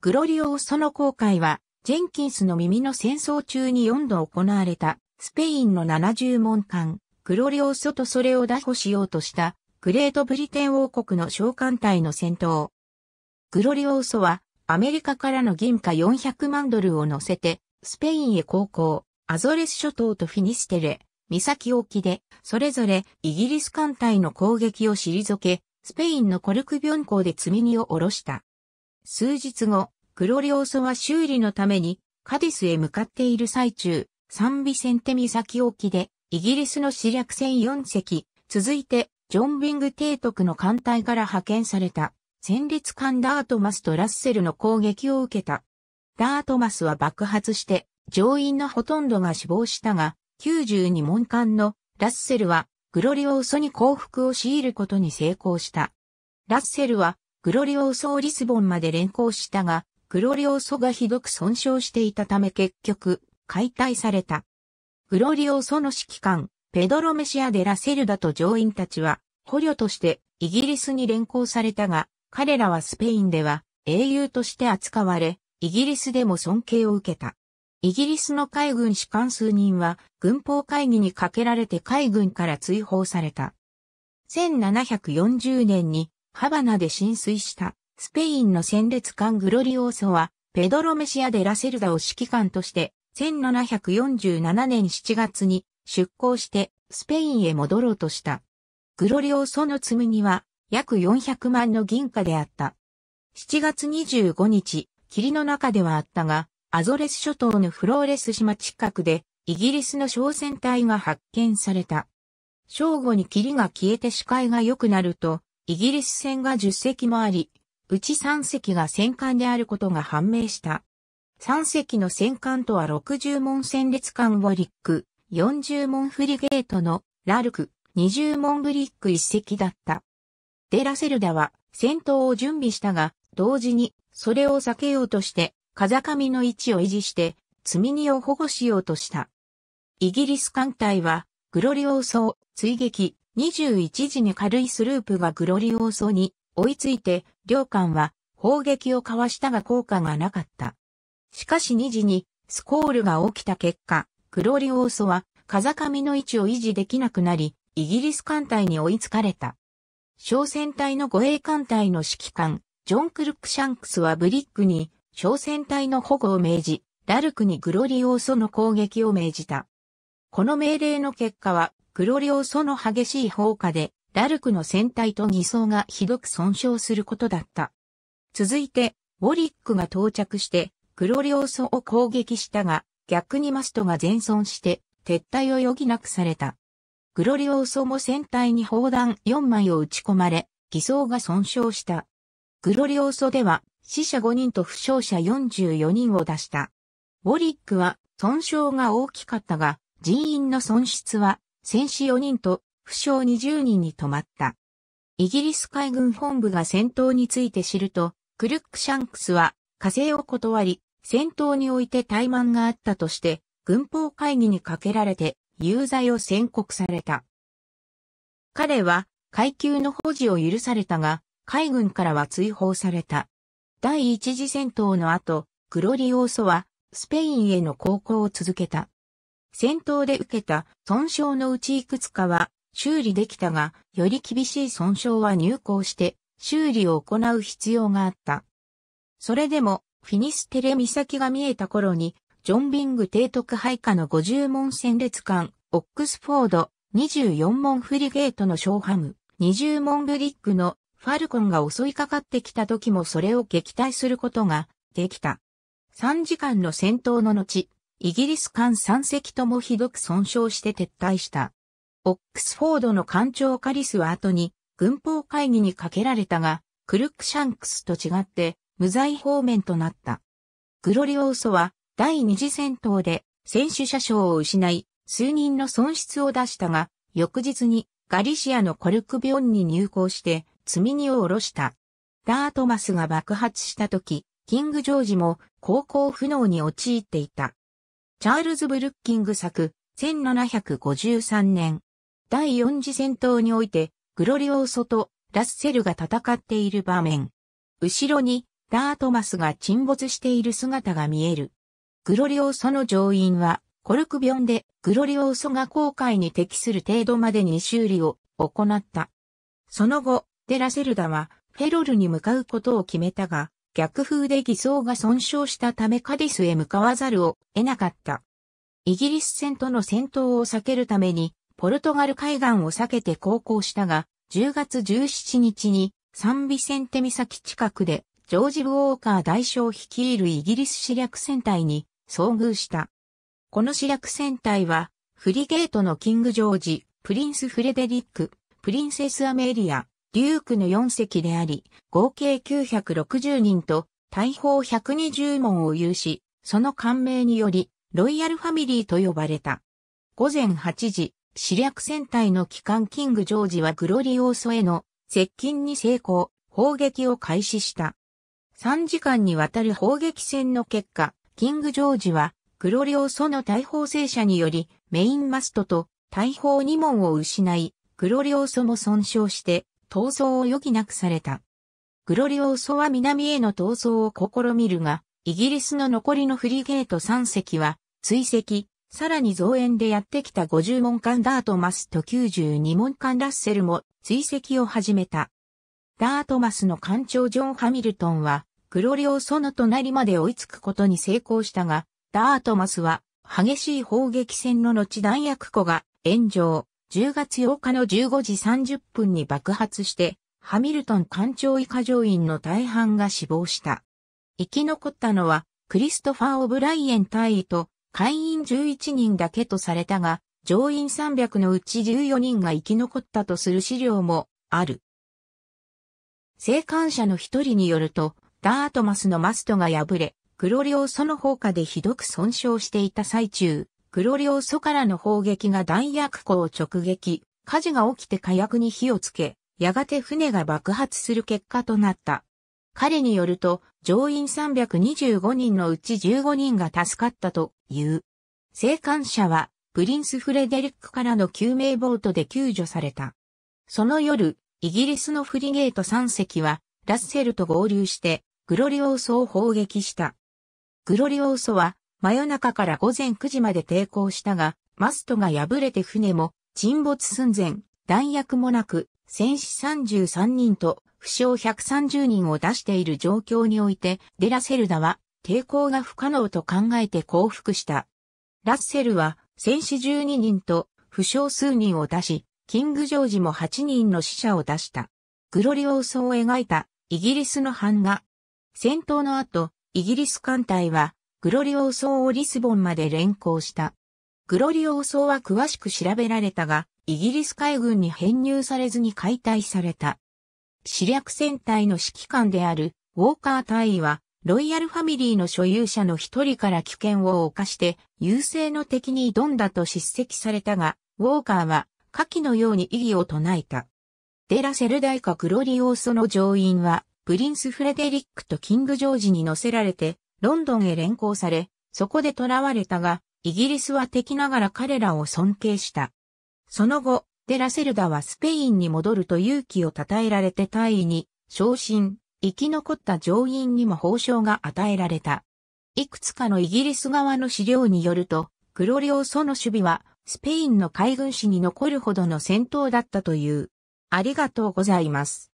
グロリオーソの航海は、ジェンキンスの耳の戦争中に4度行われた、スペインの70門艦、グロリオーソとそれを打破しようとした、グレートブリテン王国の召喚隊の戦闘。グロリオーソは、アメリカからの銀貨400万ドルを乗せて、スペインへ航行、アゾレス諸島とフィニステレ、岬沖で、それぞれイギリス艦隊の攻撃を退け、スペインのコルクビョン港で積み荷を下ろした。数日後、グロリオーソは修理のためにカディスへ向かっている最中、サンビセンテ岬沖でイギリスの死略船4隻、続いてジョン・ビング提督の艦隊から派遣された戦列艦ダートマスとラッセルの攻撃を受けた。ダートマスは爆発して乗員のほとんどが死亡したが、92門艦のラッセルはグロリオーソに降伏を強いることに成功した。ラッセルはグロリオーソをリスボンまで連行したが、グロリオーソがひどく損傷していたため結局、解体された。グロリオーソの指揮官、ペドロ・メシア・デ・ラ・セルダと乗員たちは、捕虜としてイギリスに連行されたが、彼らはスペインでは英雄として扱われ、イギリスでも尊敬を受けた。イギリスの海軍士官数人は軍法会議にかけられて海軍から追放された。1740年にハバナで浸水したスペインの戦列艦グロリオーソは、ペドロ・メシア・デ・ラセルダを指揮官として、1747年7月に出港してスペインへ戻ろうとした。グロリオーソの積み荷は約400万の銀貨であった。7月25日、霧の中ではあったが、アゾレス諸島のフローレス島近くで、イギリスの小船隊が発見された。正午に霧が消えて視界が良くなると、イギリス船が10隻もあり、うち3隻が戦艦であることが判明した。3隻の戦艦とは60門戦列艦ウォリック、40門フリゲートのラルク、20門ブリック1隻だった。デラセルダは戦闘を準備したが、同時にそれを避けようとして、風上の位置を維持して、積み荷を保護しようとした。イギリス艦隊は、グロリオーソを追撃、21時に軽いスループがグロリオーソに追いついて、両艦は砲撃を交わしたが効果がなかった。しかし2時にスコールが起きた結果、グロリオーソは風上の位置を維持できなくなり、イギリス艦隊に追いつかれた。小船隊の護衛艦隊の指揮官、ジョン・クルック・シャンクスはブリックに小船隊の保護を命じ、ラルクにグロリオーソの攻撃を命じた。この命令の結果はクロリオソの激しい放火で、ラルクの船体と偽装がひどく損傷することだった。続いて、ウォリックが到着して、クロリオソを攻撃したが、逆にマストが全損して、撤退を余儀なくされた。クロリオソも船体に砲弾4枚を撃ち込まれ、偽装が損傷した。クロリオソでは、死者5人と負傷者44人を出した。ウォリックは、損傷が大きかったが、人員の損失は戦死4人と負傷20人に止まった。イギリス海軍本部が戦闘について知ると、クルックシャンクスは火星を断り、戦闘において怠慢があったとして、軍法会議にかけられて有罪を宣告された。彼は階級の保持を許されたが、海軍からは追放された。第一次戦闘の後、グロリオーソはスペインへの航行を続けた。戦闘で受けた損傷のうちいくつかは修理できたが、より厳しい損傷は入港して修理を行う必要があった。それでも、フィニステレ岬が見えた頃に、ジョンビング提督配下の50門戦列艦、オックスフォード、24門フリゲートのショーハム、20門ブリックのファルコンが襲いかかってきた時もそれを撃退することができた。3時間の戦闘の後、イギリス艦3隻ともひどく損傷して撤退した。オックスフォードの艦長カリスは後に軍法会議にかけられたが、クルックシャンクスと違って無罪方面となった。グロリオーソは第二次戦闘で選手車掌を失い、数人の損失を出したが、翌日にガリシアのコルクビオンに入港して積荷を下ろした。ダートマスが爆発した時、キングジョージも航行不能に陥っていた。チャールズ・ブルッキング作、1753年。第四次戦闘において、グロリオーソとラッセルが戦っている場面。後ろに、ダートマスが沈没している姿が見える。グロリオーソの乗員は、コルクビョンで、グロリオーソが航海に適する程度までに修理を行った。その後、デラセルダは、フェロルに向かうことを決めたが、逆風で偽装が損傷したためカディスへ向かわざるを得なかった。イギリス戦との戦闘を避けるために、ポルトガル海岸を避けて航行したが、10月17日にサンビセンテ岬近くで、ジョージ・ウォーカー大将率いるイギリス死略戦隊に遭遇した。この死略戦隊は、フリゲートのキング・ジョージ、プリンス・フレデリック、プリンセス・アメリア、デュークの4隻であり、合計960人と、大砲120門を有し、その感名により、ロイヤルファミリーと呼ばれた。午前8時、死略戦隊の機関キングジョージはグロリオーソへの接近に成功、砲撃を開始した。3時間にわたる砲撃戦の結果、キングジョージは、グロリオーソの大砲戦車により、メインマストと大砲2門を失い、グロリオーソも損傷して、逃走を余儀なくされた。グロリオーソは南への逃走を試みるが、イギリスの残りのフリゲート3隻は、追跡、さらに増援でやってきた50門艦ダートマスと92門艦ラッセルも追跡を始めた。ダートマスの艦長ジョン・ハミルトンは、グロリオーソの隣まで追いつくことに成功したが、ダートマスは激しい砲撃戦の後弾薬庫が炎上。10月8日の15時30分に爆発して、ハミルトン艦長以下乗員の大半が死亡した。生き残ったのは、クリストファー・オブライエン大員と、会員11人だけとされたが、乗員300のうち14人が生き残ったとする資料もある。生還者の一人によると、ダートマスのマストが破れ、黒ロリオその放火でひどく損傷していた最中、黒領ソからの砲撃が弾薬庫を直撃、火事が起きて火薬に火をつけ、やがて船が爆発する結果となった。彼によると、乗員325人のうち15人が助かったという。生還者は、プリンス・フレデリックからの救命ボートで救助された。その夜、イギリスのフリゲート3隻は、ラッセルと合流して、グロリオーソを砲撃した。グロリオーソは、真夜中から午前9時まで抵抗したが、マストが破れて船も沈没寸前、弾薬もなく、戦死33人と負傷130人を出している状況において、デラセルダは抵抗が不可能と考えて降伏した。ラッセルは戦死12人と負傷数人を出し、キング・ジョージも8人の死者を出した。グロリオースを描いたイギリスの版画。戦闘の後、イギリス艦隊はグロリオーソーをリスボンまで連行した。グロリオーソーは詳しく調べられたが、イギリス海軍に編入されずに解体された。死略戦隊の指揮官であるウォーカー大尉は、ロイヤルファミリーの所有者の一人から危険を犯して、優勢の敵に挑んだと叱責されたが、ウォーカーは、下記のように異議を唱えた。デラセル大かグロリオーソの上院は、プリンス・フレデリックとキング・ジョージに乗せられて、ロンドンへ連行され、そこで囚われたが、イギリスは敵ながら彼らを尊敬した。その後、デラセルダはスペインに戻ると勇気を称えられて大尉に、昇進、生き残った上院にも報奨が与えられた。いくつかのイギリス側の資料によると、クロリオソの守備は、スペインの海軍史に残るほどの戦闘だったという。ありがとうございます。